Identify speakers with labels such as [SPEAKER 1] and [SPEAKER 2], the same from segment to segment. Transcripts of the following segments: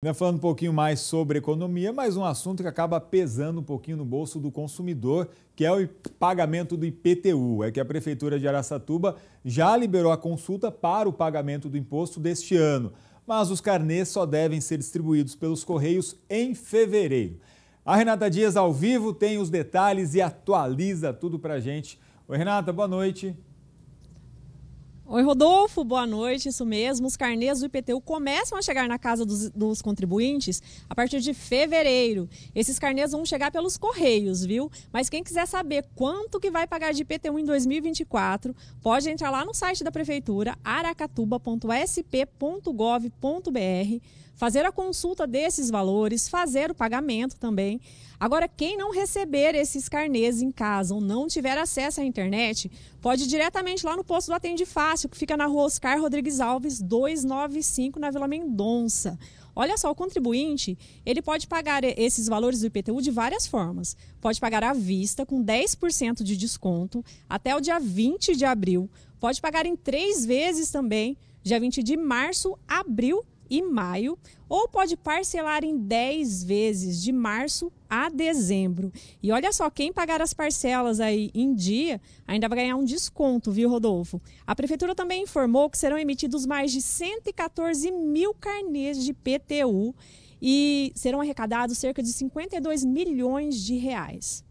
[SPEAKER 1] Ainda falando um pouquinho mais sobre economia, mais um assunto que acaba pesando um pouquinho no bolso do consumidor, que é o pagamento do IPTU. É que a Prefeitura de Araçatuba já liberou a consulta para o pagamento do imposto deste ano, mas os carnês só devem ser distribuídos pelos Correios em fevereiro. A Renata Dias, ao vivo, tem os detalhes e atualiza tudo para gente. Oi, Renata, boa noite.
[SPEAKER 2] Oi, Rodolfo, boa noite. Isso mesmo, os carnês do IPTU começam a chegar na casa dos, dos, contribuintes a partir de fevereiro. Esses carnês vão chegar pelos correios, viu? Mas quem quiser saber quanto que vai pagar de IPTU em 2024, pode entrar lá no site da prefeitura aracatuba.sp.gov.br, fazer a consulta desses valores, fazer o pagamento também. Agora, quem não receber esses carnês em casa ou não tiver acesso à internet, pode ir diretamente lá no posto do Atende Fácil que fica na rua Oscar Rodrigues Alves, 295, na Vila Mendonça. Olha só, o contribuinte, ele pode pagar esses valores do IPTU de várias formas. Pode pagar à vista, com 10% de desconto, até o dia 20 de abril. Pode pagar em três vezes também, dia 20 de março, abril e maio, ou pode parcelar em 10 vezes de março a dezembro. E olha só, quem pagar as parcelas aí em dia ainda vai ganhar um desconto, viu, Rodolfo? A prefeitura também informou que serão emitidos mais de 114 mil carnês de PTU e serão arrecadados cerca de 52 milhões de reais.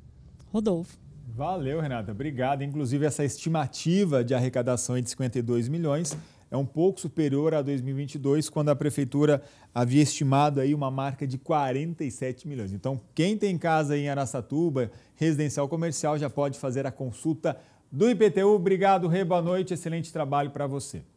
[SPEAKER 2] Rodolfo.
[SPEAKER 1] Valeu, Renata. Obrigado. Inclusive, essa estimativa de arrecadação de 52 milhões é um pouco superior a 2022, quando a prefeitura havia estimado aí uma marca de 47 milhões. Então, quem tem casa em Araçatuba, residencial comercial, já pode fazer a consulta do IPTU. Obrigado, Rê, boa noite, excelente trabalho para você.